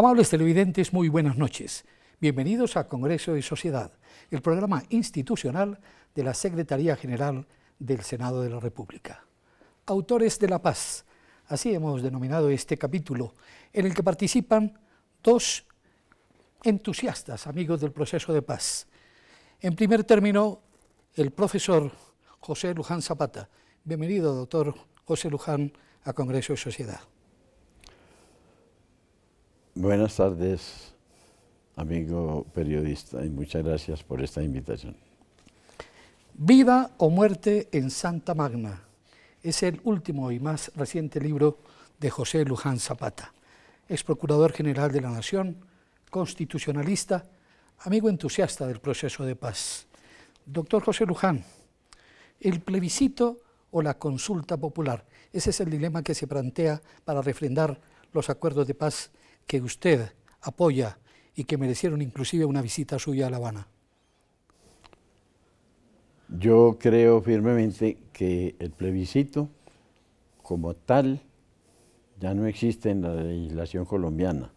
Amables televidentes, muy buenas noches. Bienvenidos a Congreso y Sociedad, el programa institucional de la Secretaría General del Senado de la República. Autores de la Paz, así hemos denominado este capítulo, en el que participan dos entusiastas amigos del proceso de paz. En primer término, el profesor José Luján Zapata. Bienvenido, doctor José Luján, a Congreso y Sociedad. Buenas tardes, amigo periodista, y muchas gracias por esta invitación. Viva o muerte en Santa Magna es el último y más reciente libro de José Luján Zapata, ex procurador general de la Nación, constitucionalista, amigo entusiasta del proceso de paz. Doctor José Luján, el plebiscito o la consulta popular, ese es el dilema que se plantea para refrendar los acuerdos de paz que usted apoya y que merecieron inclusive una visita suya a La Habana? Yo creo firmemente que el plebiscito como tal ya no existe en la legislación colombiana.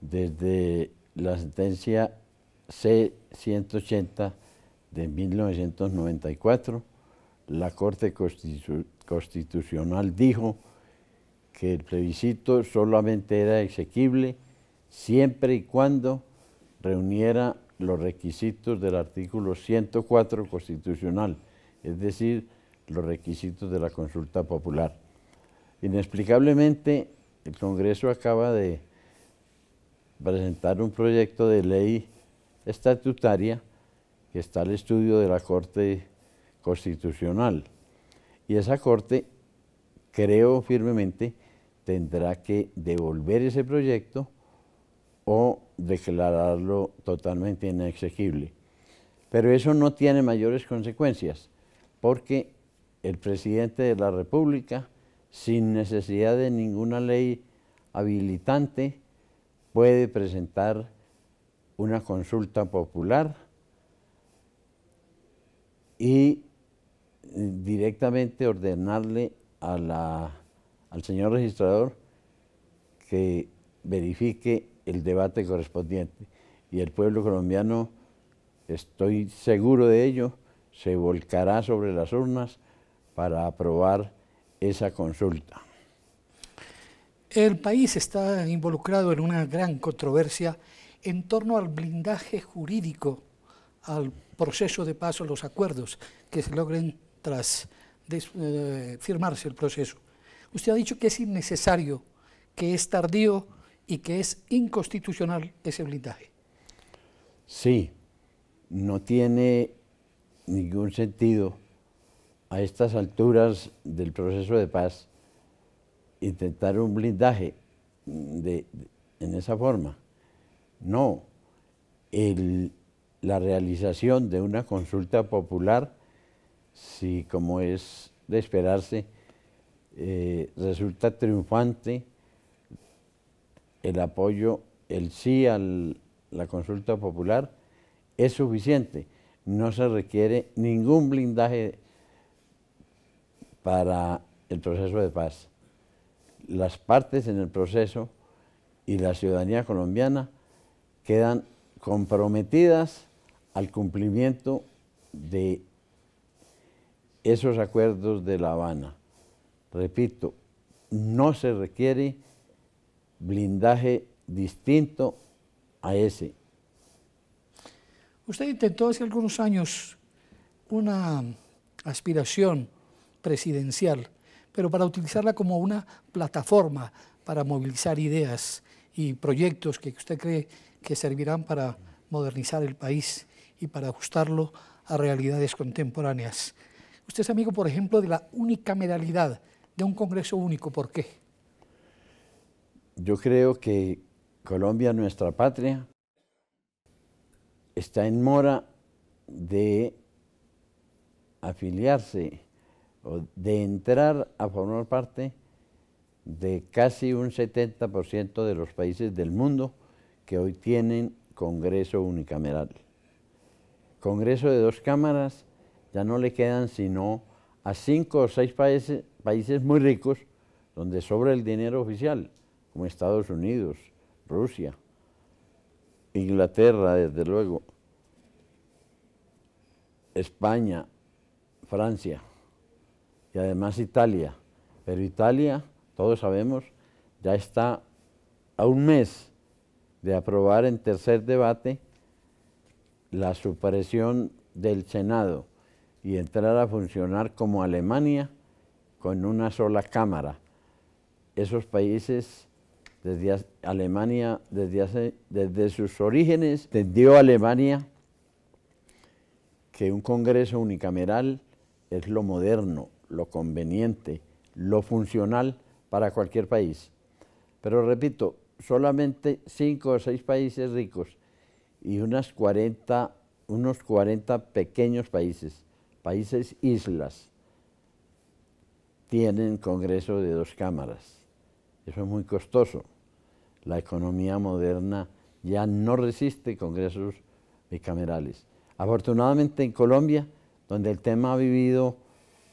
Desde la sentencia C-180 de 1994, la Corte Constitucional dijo que el plebiscito solamente era exequible siempre y cuando reuniera los requisitos del artículo 104 constitucional, es decir, los requisitos de la consulta popular. Inexplicablemente, el Congreso acaba de presentar un proyecto de ley estatutaria que está al estudio de la Corte Constitucional. Y esa Corte, creo firmemente, tendrá que devolver ese proyecto o declararlo totalmente inexequible. Pero eso no tiene mayores consecuencias, porque el presidente de la República, sin necesidad de ninguna ley habilitante, puede presentar una consulta popular y eh, directamente ordenarle a la al señor registrador que verifique el debate correspondiente. Y el pueblo colombiano, estoy seguro de ello, se volcará sobre las urnas para aprobar esa consulta. El país está involucrado en una gran controversia en torno al blindaje jurídico, al proceso de paso, los acuerdos que se logren tras eh, firmarse el proceso. Usted ha dicho que es innecesario, que es tardío y que es inconstitucional ese blindaje. Sí, no tiene ningún sentido a estas alturas del proceso de paz intentar un blindaje en esa forma. No, la realización de una consulta popular, si como es de esperarse, eh, resulta triunfante el apoyo, el sí a la consulta popular es suficiente. No se requiere ningún blindaje para el proceso de paz. Las partes en el proceso y la ciudadanía colombiana quedan comprometidas al cumplimiento de esos acuerdos de La Habana repito, no se requiere blindaje distinto a ese. Usted intentó hace algunos años una aspiración presidencial, pero para utilizarla como una plataforma para movilizar ideas y proyectos que usted cree que servirán para modernizar el país y para ajustarlo a realidades contemporáneas. Usted es amigo, por ejemplo, de la unicameralidad, de un Congreso único. ¿Por qué? Yo creo que Colombia, nuestra patria, está en mora de afiliarse o de entrar a formar parte de casi un 70% de los países del mundo que hoy tienen Congreso unicameral. Congreso de dos cámaras ya no le quedan sino a cinco o seis países, países muy ricos donde sobra el dinero oficial, como Estados Unidos, Rusia, Inglaterra, desde luego, España, Francia y además Italia. Pero Italia, todos sabemos, ya está a un mes de aprobar en tercer debate la supresión del Senado y entrar a funcionar como Alemania con una sola cámara. Esos países, desde Alemania, desde, sus orígenes, entendió Alemania que un Congreso unicameral es lo moderno, lo conveniente, lo funcional para cualquier país. Pero repito, solamente cinco o seis países ricos y unas 40, unos 40 pequeños países, países islas tienen Congreso de dos cámaras. Eso es muy costoso. La economía moderna ya no resiste congresos bicamerales. Afortunadamente en Colombia, donde el tema ha vivido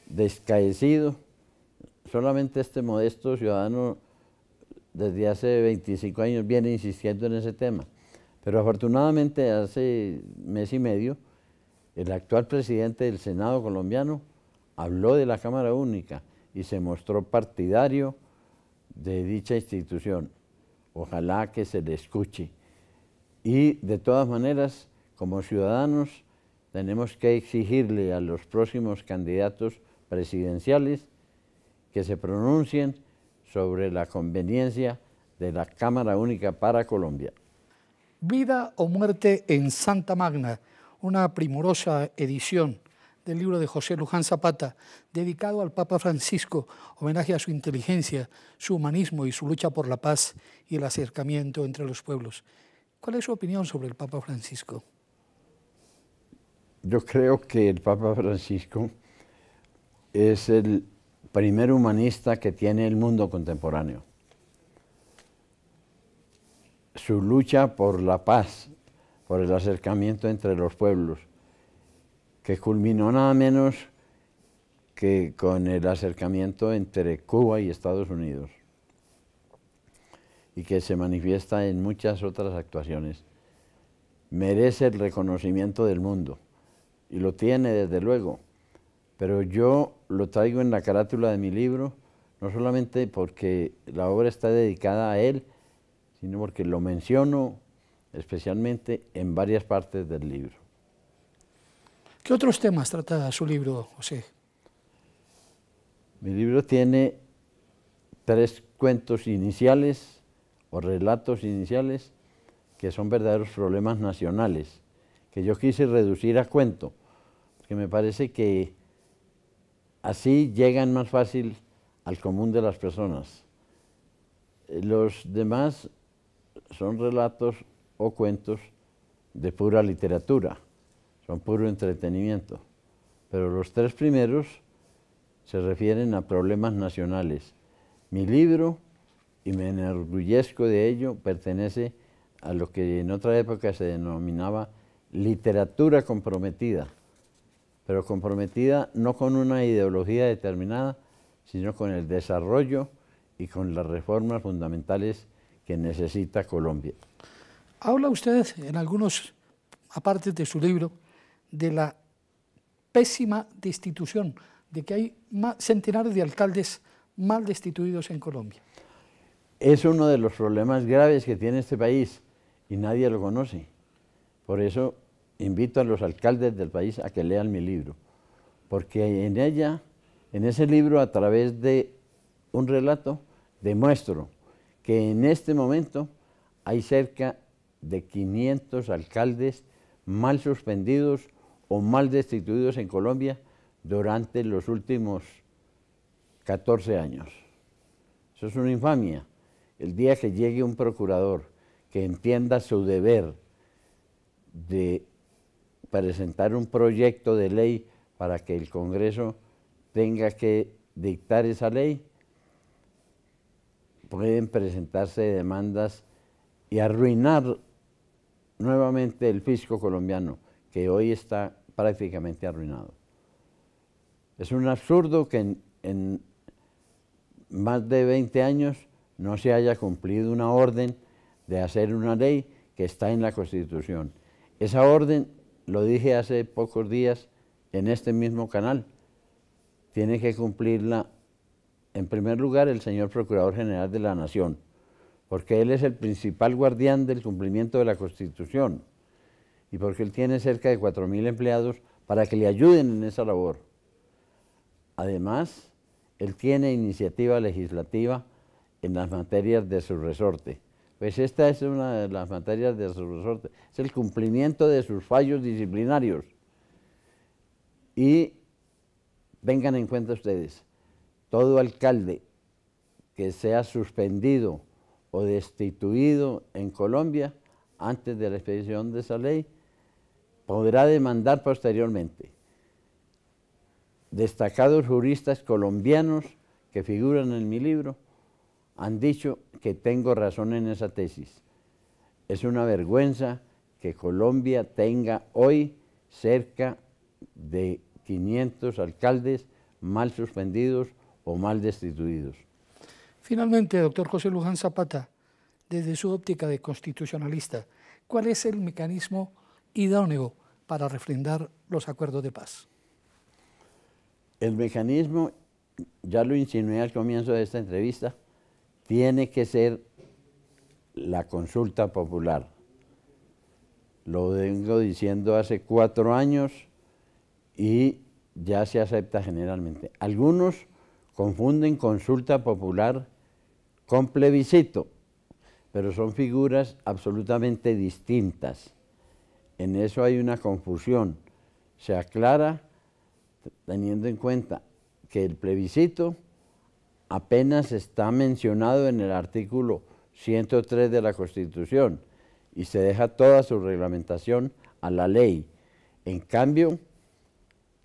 descaecido, solamente este modesto ciudadano desde hace 25 años viene insistiendo en ese tema. Pero afortunadamente hace mes y medio el actual presidente del Senado colombiano habló de la Cámara Única y se mostró partidario de dicha institución. Ojalá que se le escuche. Y de todas maneras, como ciudadanos, tenemos que exigirle a los próximos candidatos presidenciales que se pronuncien sobre la conveniencia de la Cámara Única para Colombia. Vida o muerte en Santa Magna, una primorosa edición del libro de José Luján Zapata, dedicado al Papa Francisco, homenaje a su inteligencia, su humanismo y su lucha por la paz y el acercamiento entre los pueblos. ¿Cuál es su opinión sobre el Papa Francisco? Yo creo que el Papa Francisco es el primer humanista que tiene el mundo contemporáneo. Su lucha por la paz, por el acercamiento entre los pueblos, que culminó nada menos que con el acercamiento entre Cuba y Estados Unidos y que se manifiesta en muchas otras actuaciones. Merece el reconocimiento del mundo y lo tiene desde luego, pero yo lo traigo en la carátula de mi libro no solamente porque la obra está dedicada a él, sino porque lo menciono especialmente en varias partes del libro. ¿Qué otros temas trata su libro, José? Mi libro tiene tres cuentos iniciales o relatos iniciales que son verdaderos problemas nacionales, que yo quise reducir a cuento, porque me parece que así llegan más fácil al común de las personas. Eh, los demás son relatos o cuentos de pura literatura son puro entretenimiento. Pero los tres primeros se refieren a problemas nacionales. Mi libro, y me enorgullezco de ello, pertenece a lo que en otra época se denominaba literatura comprometida, pero comprometida no con una ideología determinada, sino con el desarrollo y con las reformas fundamentales que necesita Colombia. Habla usted en algunos apartes de su libro de la pésima destitución, de que hay centenares de alcaldes mal destituidos en Colombia. Es uno de los problemas graves que tiene este país y nadie lo conoce. Por eso invito a los alcaldes del país a que lean mi libro, porque en ella, en ese libro, a través de un relato, demuestro que en este momento hay cerca de 500 alcaldes mal suspendidos o mal destituidos en Colombia durante los últimos 14 años. Eso es una infamia. El día que llegue un procurador que entienda su deber de presentar un proyecto de ley para que el Congreso tenga que dictar esa ley, pueden presentarse demandas y arruinar nuevamente el fisco colombiano, que hoy está prácticamente arruinado. Es un absurdo que en, más de 20 años no se haya cumplido una orden de hacer una ley que está en la Constitución. Esa orden, lo dije hace pocos días en este mismo canal, tiene que cumplirla en primer lugar el señor Procurador General de la Nación, porque él es el principal guardián del cumplimiento de la Constitución y porque él tiene cerca de 4.000 empleados para que le ayuden en esa labor. Además, él tiene iniciativa legislativa en las materias de su resorte. Pues esta es una de las materias de su resorte, es el cumplimiento de sus fallos disciplinarios. Y vengan en cuenta ustedes, todo alcalde que sea suspendido o destituido en Colombia antes de la expedición de esa ley podrá demandar posteriormente. Destacados juristas colombianos que figuran en mi libro han dicho que tengo razón en esa tesis. Es una vergüenza que Colombia tenga hoy cerca de 500 alcaldes mal suspendidos o mal destituidos. Finalmente, doctor José Luján Zapata, desde su óptica de constitucionalista, ¿cuál es el mecanismo idóneo para refrendar los acuerdos de paz. El mecanismo, ya lo insinué al comienzo de esta entrevista, tiene que ser la consulta popular. Lo vengo diciendo hace cuatro años y ya se acepta generalmente. Algunos confunden consulta popular con plebiscito, pero son figuras absolutamente distintas. En eso hay una confusión. Se aclara teniendo en cuenta que el plebiscito apenas está mencionado en el artículo 103 de la Constitución y se deja toda su reglamentación a la ley. En cambio,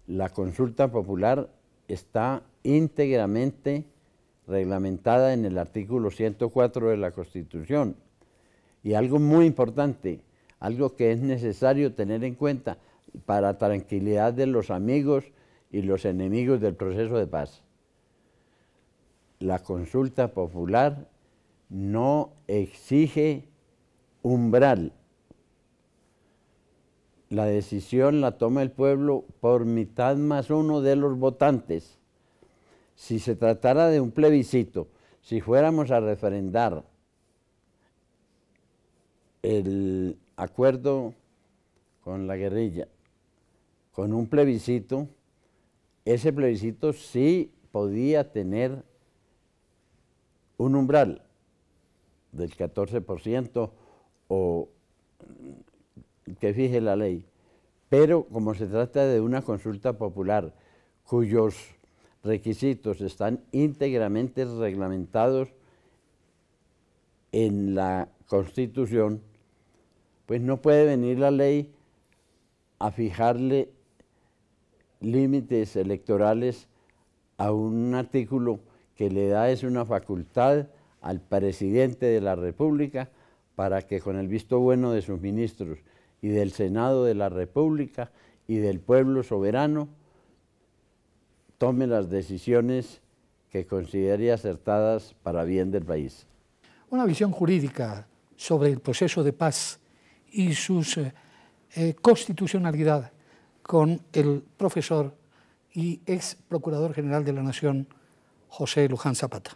la consulta popular está íntegramente reglamentada en el artículo 104 de la Constitución. Y algo muy importante, algo que es necesario tener en cuenta para tranquilidad de los amigos y los enemigos del proceso de paz. La consulta popular no exige umbral. La decisión la toma el pueblo por mitad más uno de los votantes. Si se tratara de un plebiscito, si fuéramos a referendar el, acuerdo con la guerrilla, con un plebiscito, ese plebiscito sí podía tener un umbral del 14% o que fije la ley, pero como se trata de una consulta popular cuyos requisitos están íntegramente reglamentados en la Constitución, pues no puede venir la ley a fijarle límites electorales a un artículo que le da es una facultad al presidente de la República para que con el visto bueno de sus ministros y del Senado de la República y del pueblo soberano tome las decisiones que considere acertadas para bien del país. Una visión jurídica sobre el proceso de paz y su eh, eh, constitucionalidad con el profesor y ex procurador general de la Nación, José Luján Zapata.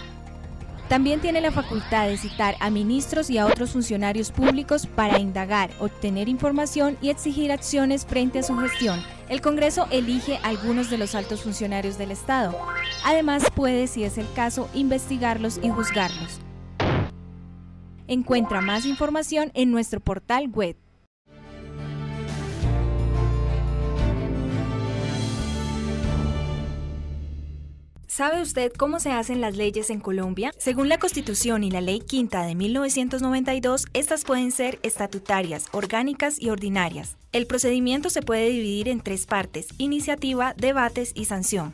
También tiene la facultad de citar a ministros y a otros funcionarios públicos para indagar, obtener información y exigir acciones frente a su gestión. El Congreso elige a algunos de los altos funcionarios del Estado. Además puede, si es el caso, investigarlos y juzgarlos. Encuentra más información en nuestro portal web ¿Sabe usted cómo se hacen las leyes en Colombia? Según la Constitución y la Ley Quinta de 1992, estas pueden ser estatutarias, orgánicas y ordinarias. El procedimiento se puede dividir en tres partes, iniciativa, debates y sanción.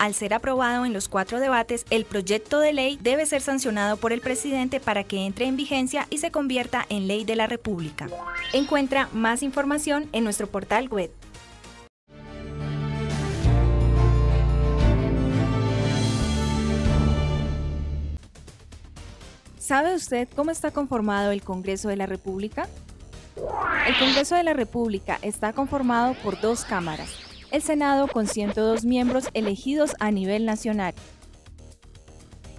al ser aprobado en los cuatro debates, el proyecto de ley debe ser sancionado por el presidente para que entre en vigencia y se convierta en ley de la República. Encuentra más información en nuestro portal web. ¿Sabe usted cómo está conformado el Congreso de la República? El Congreso de la República está conformado por dos cámaras, el Senado con 102 miembros elegidos a nivel nacional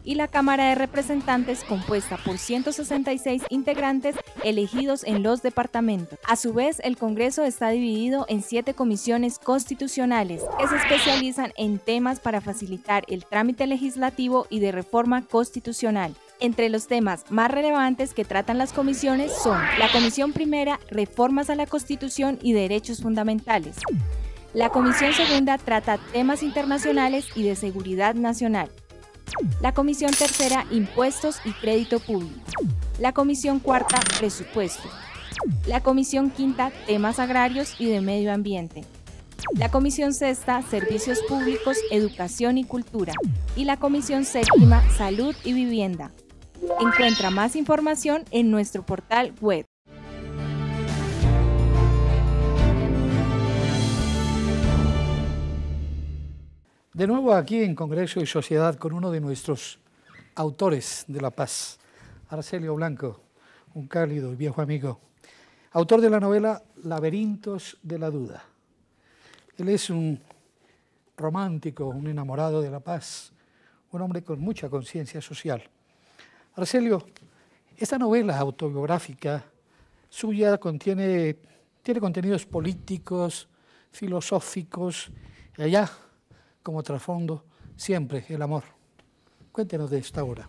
y la Cámara de Representantes compuesta por 166 integrantes elegidos en los departamentos. A su vez, el Congreso está dividido en siete comisiones constitucionales que se especializan en temas para facilitar el trámite legislativo y de reforma constitucional. Entre los temas más relevantes que tratan las comisiones son la Comisión Primera, Reformas a la Constitución y Derechos Fundamentales. La Comisión Segunda trata temas internacionales y de seguridad nacional. La Comisión Tercera, Impuestos y Crédito Público. La Comisión Cuarta, Presupuesto. La Comisión Quinta, Temas Agrarios y de Medio Ambiente. La Comisión Sexta, Servicios Públicos, Educación y Cultura. Y la Comisión Séptima, Salud y Vivienda. Encuentra más información en nuestro portal web De nuevo aquí en Congreso y Sociedad con uno de nuestros autores de La Paz, Arcelio Blanco, un cálido y viejo amigo, autor de la novela Laberintos de la Duda. Él es un romántico, un enamorado de la paz, un hombre con mucha conciencia social. Arcelio, esta novela autobiográfica suya contiene, tiene contenidos políticos, filosóficos, y allá como trasfondo siempre el amor. Cuéntenos de esta obra.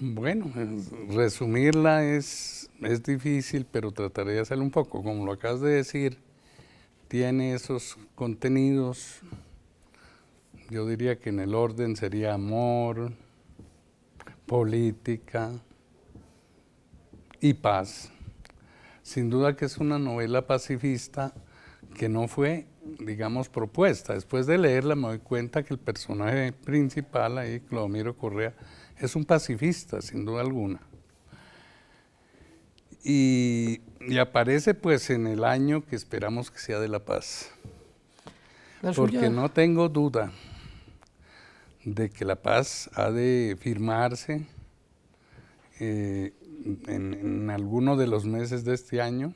Bueno, eh, resumirla es, es difícil, pero trataré de hacerlo un poco. Como lo acabas de decir, tiene esos contenidos, yo diría que en el orden sería amor, política y paz. Sin duda que es una novela pacifista que no fue, digamos, propuesta. Después de leerla me doy cuenta que el personaje principal ahí, Clodomiro Correa, es un pacifista, sin duda alguna. Y, aparece pues en el año que esperamos que sea de la paz. Porque no tengo duda de que la paz ha de firmarse eh, en, en alguno de los meses de este año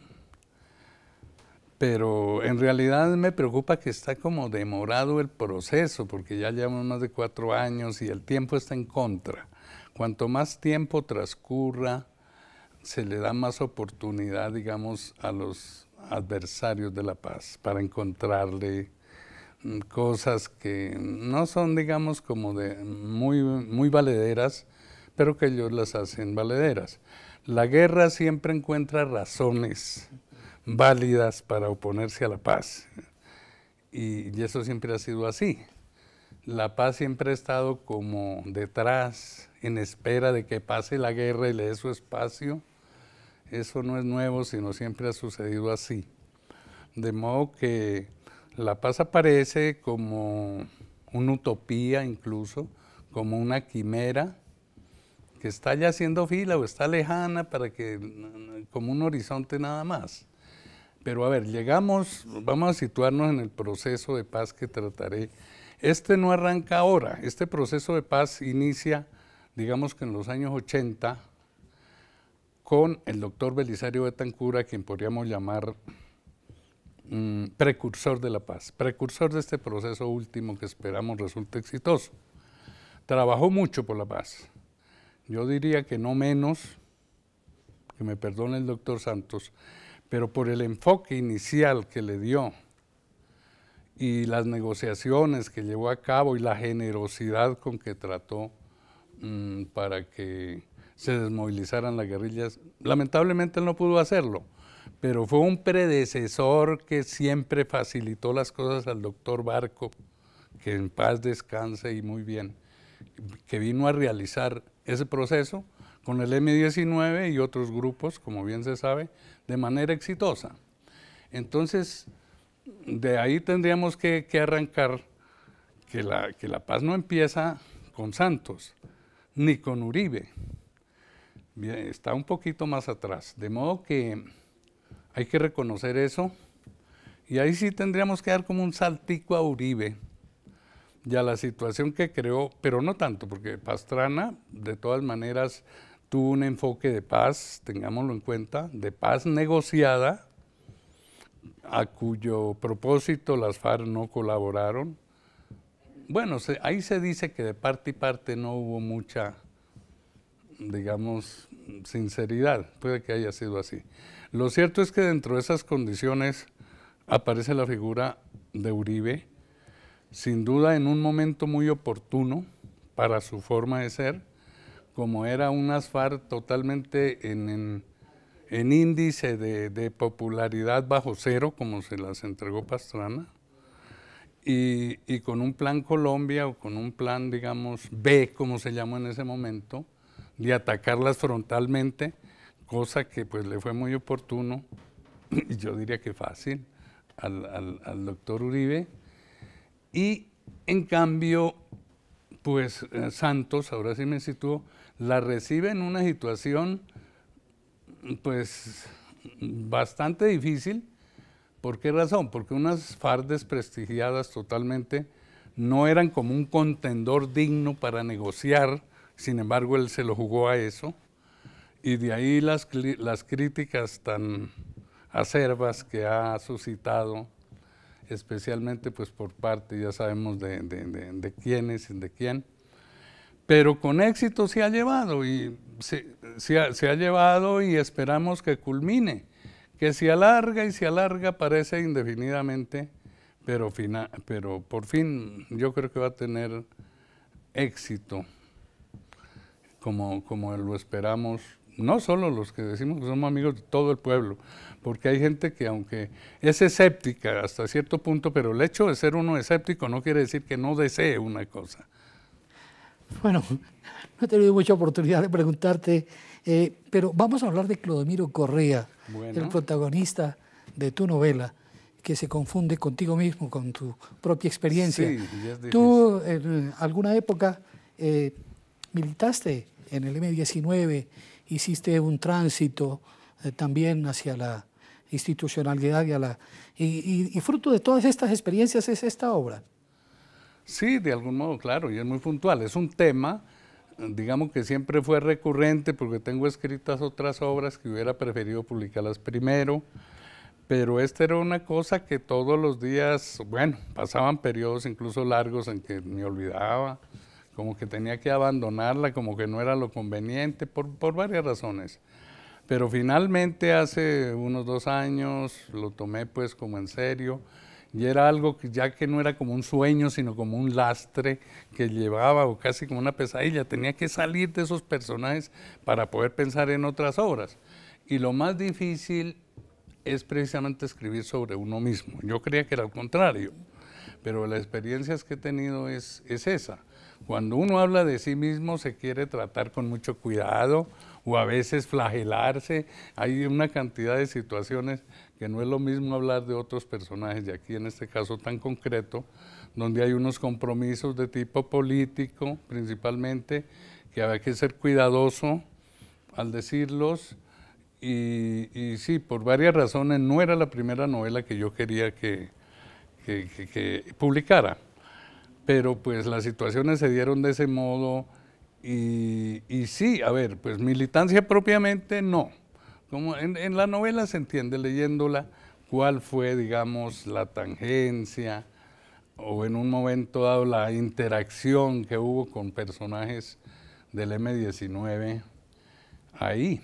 pero en realidad me preocupa que está como demorado el proceso, porque ya llevamos más de cuatro años y el tiempo está en contra. Cuanto más tiempo transcurra, se le da más oportunidad, digamos, a los adversarios de la paz para encontrarle mm, cosas que no son, digamos, como de muy valederas, pero que ellos las hacen valederas. La guerra siempre encuentra razones válidas para oponerse a la paz. Y, eso siempre ha sido así. La paz siempre ha estado como detrás, en espera de que pase la guerra y le dé su espacio. Eso no es nuevo, sino siempre ha sucedido así. De modo que la paz aparece como una utopía incluso, como una quimera que está ya haciendo fila o está lejana para que como un horizonte nada más. Pero a ver, llegamos, vamos a situarnos en el proceso de paz que trataré. Este no arranca ahora, este proceso de paz inicia, digamos que en los años 80, con el doctor Belisario Betancura, quien podríamos llamar mm, precursor de la paz, precursor de este proceso último que esperamos resulte exitoso. Trabajó mucho por la paz. Yo diría que no menos, que me perdone el doctor Santos, pero por el enfoque inicial que le dio y las negociaciones que llevó a cabo y la generosidad con que trató mm, para que se desmovilizaran las guerrillas, lamentablemente él no pudo hacerlo, pero fue un predecesor que siempre facilitó las cosas al doctor Barco, que en paz descanse y muy bien, que vino a realizar ese proceso con el M19 y otros grupos, como bien se sabe, de manera exitosa. Entonces, de ahí tendríamos que, arrancar que la, paz no empieza con Santos, ni con Uribe. está un poquito más atrás. De modo que hay que reconocer eso. Y ahí sí tendríamos que dar como un saltico a Uribe y la situación que creó, pero no tanto, porque Pastrana, de todas maneras, tuvo un enfoque de paz, tengámoslo en cuenta, de paz negociada, a cuyo propósito las FARC no colaboraron. Bueno, ahí se dice que de parte y parte no hubo mucha, digamos, sinceridad, puede que haya sido así. Lo cierto es que dentro de esas condiciones aparece la figura de Uribe, sin duda en un momento muy oportuno para su forma de ser, como era un ASFAR totalmente en, índice de, de, popularidad bajo cero, como se las entregó Pastrana, y, con un plan Colombia o con un plan, digamos, B, como se llamó en ese momento, de atacarlas frontalmente, cosa que pues le fue muy oportuno, y yo diría que fácil, al, doctor Uribe. Y en cambio, pues eh, Santos, ahora sí me sitúo, la recibe en una situación pues bastante difícil. ¿Por qué razón? Porque unas fardes prestigiadas totalmente no eran como un contendor digno para negociar, sin embargo él se lo jugó a eso, y de ahí las, críticas tan acerbas que ha suscitado, especialmente pues por parte, ya sabemos de, de, de, quién de quién pero con éxito se ha llevado y se, ha, llevado y esperamos que culmine, que se alarga y se alarga, parece indefinidamente, pero, pero por fin yo creo que va a tener éxito, como lo esperamos, no solo los que decimos que somos amigos de todo el pueblo, porque hay gente que aunque es escéptica hasta cierto punto, pero el hecho de ser uno escéptico no quiere decir que no desee una cosa bueno, no he tenido mucha oportunidad de preguntarte, eh, pero vamos a hablar de Clodomiro Correa, el protagonista de tu novela, que se confunde contigo mismo, con tu propia experiencia. Tú en alguna época eh, militaste en el M-19, hiciste un tránsito eh, también hacia la institucionalidad y, a la, y fruto de todas estas experiencias es esta obra. Sí, de algún modo, claro, y es muy puntual. Es un tema, digamos que siempre fue recurrente porque tengo escritas otras obras que hubiera preferido publicarlas primero, pero esta era una cosa que todos los días, bueno, pasaban periodos incluso largos en que me olvidaba, como que tenía que abandonarla, como que no era lo conveniente, por, por varias razones. Pero finalmente hace unos dos años lo tomé pues como en serio y era algo que ya que no era como un sueño, sino como un lastre que llevaba o casi como una pesadilla. Tenía que salir de esos personajes para poder pensar en otras obras. Y lo más difícil es precisamente escribir sobre uno mismo. Yo creía que era al contrario, pero las experiencias que he tenido es, es esa. Cuando uno habla de sí mismo se quiere tratar con mucho cuidado o a veces flagelarse. Hay una cantidad de situaciones que no es lo mismo hablar de otros personajes, y aquí en este caso tan concreto, donde hay unos compromisos de tipo político principalmente, que hay que ser cuidadoso al decirlos. Y, sí, por varias razones, no era la primera novela que yo quería que publicara pero pues las situaciones se dieron de ese modo y, sí, a ver, pues militancia propiamente no. Como en, la novela se entiende leyéndola cuál fue, digamos, la tangencia o en un momento dado la interacción que hubo con personajes del M19 ahí.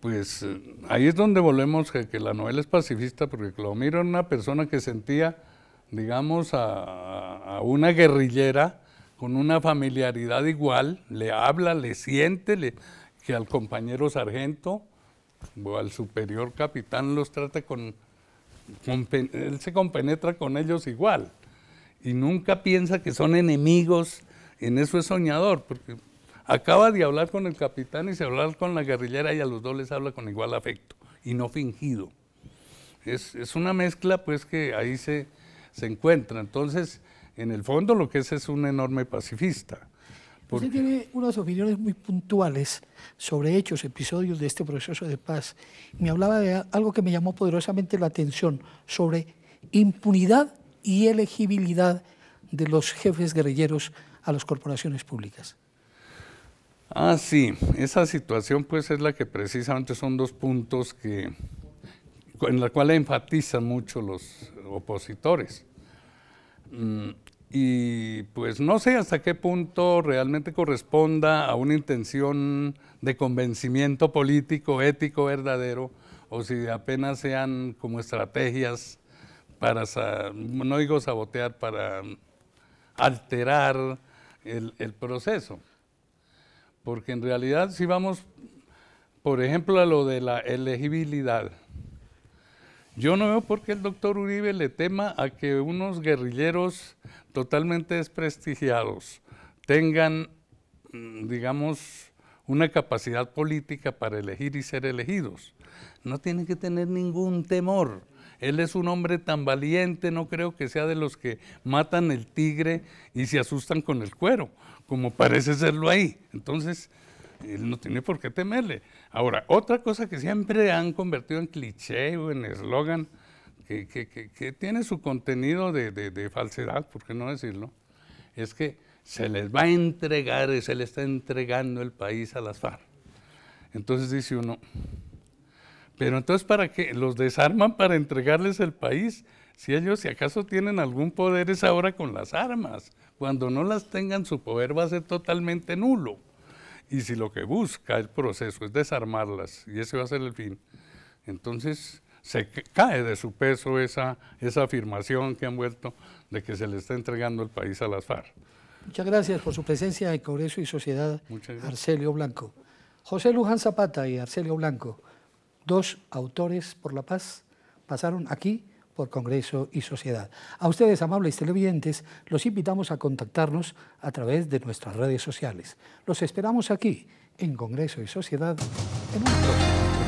Pues eh, ahí es donde volvemos que la novela es pacifista porque miro era una persona que sentía digamos, a, una guerrillera con una familiaridad igual, le habla, le siente, que al compañero sargento o al superior capitán los trata con, él se compenetra con ellos igual y nunca piensa que son enemigos, en eso es soñador, porque acaba de hablar con el capitán y se habla con la guerrillera y a los dos les habla con igual afecto y no fingido. Es, es una mezcla pues que ahí se, se encuentra. Entonces, en el fondo lo que es es un enorme pacifista. Usted tiene unas opiniones muy puntuales sobre hechos, episodios de este proceso de paz. Me hablaba de algo que me llamó poderosamente la atención, sobre impunidad y elegibilidad de los jefes guerrilleros a las corporaciones públicas. Ah, sí, esa situación pues es la que precisamente son dos puntos que en la cual enfatizan mucho los opositores. Mm, y pues no sé hasta qué punto realmente corresponda a una intención de convencimiento político, ético, verdadero, o si apenas sean como estrategias para, no digo sabotear, para alterar el, el proceso. Porque en realidad si vamos, por ejemplo, a lo de la elegibilidad, yo no veo por qué el doctor Uribe le tema a que unos guerrilleros totalmente desprestigiados tengan, mm, digamos, una capacidad política para elegir y ser elegidos. No tiene que tener ningún temor. Él es un hombre tan valiente, no creo que sea de los que matan el tigre y se asustan con el cuero, como parece serlo ahí. Entonces, él no tiene por qué temerle. Ahora, otra cosa que siempre han convertido en cliché o en eslogan, que, tiene su contenido de, falsedad, por qué no decirlo, es que se les va a entregar y se le está entregando el país a las FARC. Entonces dice uno, pero entonces ¿para qué? ¿Los desarman para entregarles el país? Si ellos si acaso tienen algún poder es ahora con las armas. Cuando no las tengan su poder va a ser totalmente nulo. Y si lo que busca el proceso es desarmarlas, y ese va a ser el fin, entonces se cae de su peso esa, esa afirmación que han vuelto de que se le está entregando el país a las FARC. Muchas gracias por su presencia en Congreso y Sociedad, Arcelio Blanco. José Luján Zapata y Arcelio Blanco, dos autores por la paz, pasaron aquí por Congreso y Sociedad. A ustedes, amables televidentes, los invitamos a contactarnos a través de nuestras redes sociales. Los esperamos aquí, en Congreso y Sociedad, en un